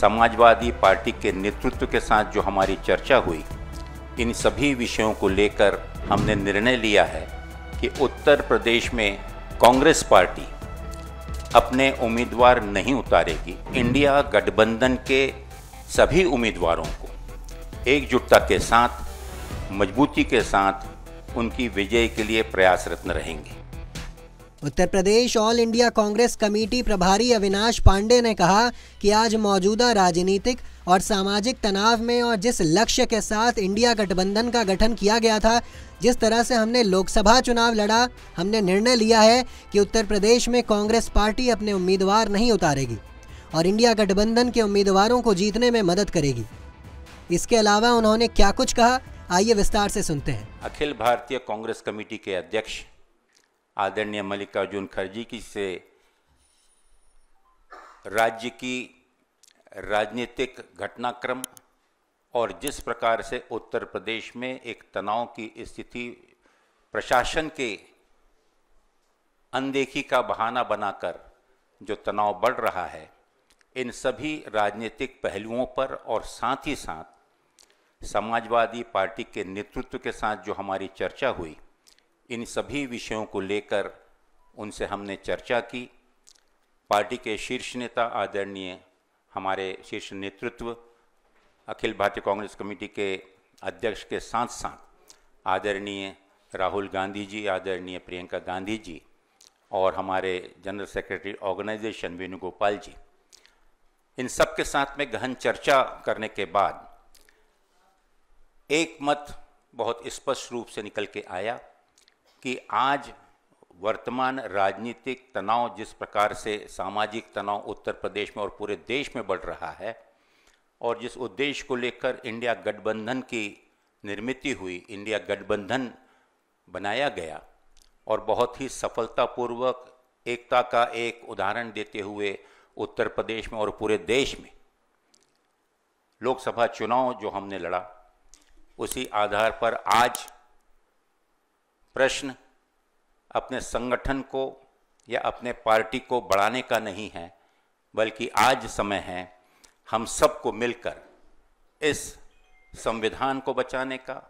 Samajwadi party के नेतृत्व के साथ जो हमारी चर्चा हुई इन सभी विषयों को लेकर हमने निर्णय लिया है कि उत्तर प्रदेश में कांग्रेस पार्टी अपने उम्मीदवार नहीं उतारेगी इंडिया गठबंधन के सभी उम्मीदवारों को एकजुटता के साथ मजबूती के साथ उनकी विजय के लिए प्रयासरत्न रहेंगे Uttar Pradesh All India Congress Committee प्रभारी अविनाश पांडे ने कहा कि आज मौजूदा राजनीतिक और सामाजिक तनाव में और जिस लक्ष्य के साथ इंडिया गठबंधन का गठन किया गया था जिस तरह से हमने लोकसभा चुनाव लड़ा हमने निर्णय लिया है कि उत्तर प्रदेश में कांग्रेस पार्टी अपने उम्मीदवार नहीं उतारेगी और इंडिया गठबंधन के उम्मीदवारों को जीतने में मदद करेगी इसके अलावा उन्होंने क्या कुछ कहा आइए विस्तार से सुनते हैं अखिल भारतीय कांग्रेस कमेटी के अध्यक्ष आदरणीय मल्लिकार्जुन खड़गे की से राज्य की राजनीतिक घटनाक्रम और जिस प्रकार से उत्तर प्रदेश में एक तनाव की स्थिति प्रशासन के अनदेखी का बहाना बनाकर जो तनाव बढ़ रहा है इन सभी राजनीतिक पहलुओं पर और साथ ही साथ समाजवादी पार्टी के नेतृत्व के साथ जो हमारी चर्चा हुई इन सभी विषयों को लेकर उनसे हमने चर्चा की पार्टी के शीर्ष नेता आदरणीय हमारे शीर्ष नेतृत्व अखिल भारतीय कांग्रेस कमेटी के अध्यक्ष के साथ साथ आदरणीय राहुल गांधी जी आदरणीय प्रियंका गांधी जी और हमारे general secretary organisation Venugopal ji इन सब के साथ में गहन चर्चा करने के बाद एक मत बहुत स्पष्ट रूप से निकल के आया कि आज वर्तमान राजनीतिक तनाव जिस प्रकार से सामाजिक तनाव उत्तर प्रदेश में और पूरे देश में बढ़ रहा है और जिस उद्देश्य को लेकर इंडिया गठबंधन की निर्मित हुई इंडिया गठबंधन बनाया गया और बहुत ही सफलतापूर्वक एकता का एक उदाहरण देते हुए उत्तर प्रदेश में और पूरे देश में लोकसभा चुनाव जो हमने लड़ा उसी आधार पर आज प्रश्न अपने संगठन को या अपने पार्टी को बढ़ाने का नहीं है बल्कि आज समय है हम सबको मिलकर इस संविधान को बचाने का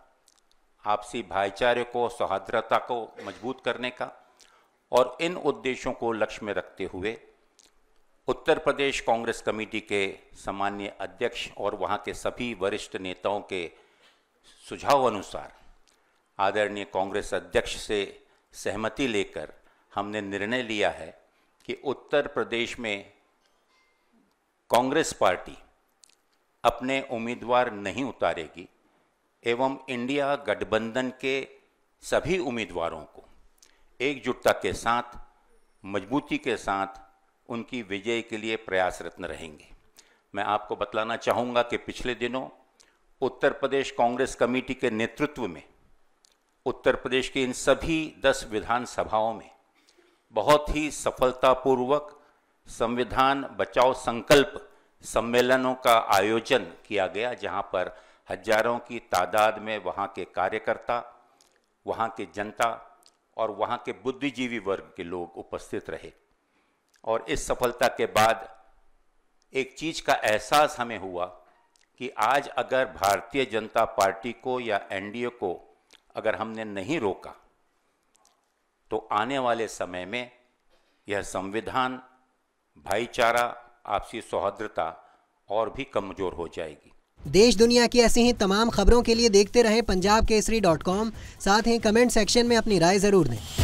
आपसी भाईचारे को सौहार्द्रता को मजबूत करने का और इन उद्देश्यों को लक्ष्य में रखते हुए उत्तर प्रदेश कांग्रेस कमेटी के सामान्य अध्यक्ष और वहाँ के सभी वरिष्ठ नेताओं के सुझाव अनुसार आदरणीय कांग्रेस अध्यक्ष से सहमति लेकर हमने निर्णय लिया है कि उत्तर प्रदेश में कांग्रेस पार्टी अपने उम्मीदवार नहीं उतारेगी एवं इंडिया गठबंधन के सभी उम्मीदवारों को एकजुटता के साथ मजबूती के साथ उनकी विजय के लिए प्रयासरत्न रहेंगे मैं आपको बतलाना चाहूँगा कि पिछले दिनों उत्तर प्रदेश कांग्रेस कमेटी के नेतृत्व में उत्तर प्रदेश की इन सभी दस विधानसभाओं में बहुत ही सफलतापूर्वक संविधान बचाओ संकल्प सम्मेलनों का आयोजन किया गया जहां पर हजारों की तादाद में वहां के कार्यकर्ता वहां के जनता और वहां के बुद्धिजीवी वर्ग के लोग उपस्थित रहे और इस सफलता के बाद एक चीज का एहसास हमें हुआ कि आज अगर भारतीय जनता पार्टी को या एनडीए को अगर हमने नहीं रोका तो आने वाले समय में यह संविधान भाईचारा आपसी सौहार्द्रता और भी कमजोर हो जाएगी देश दुनिया की ऐसी ही तमाम खबरों के लिए देखते रहें पंजाब केसरी डॉट कॉम साथ ही कमेंट सेक्शन में अपनी राय ज़रूर दें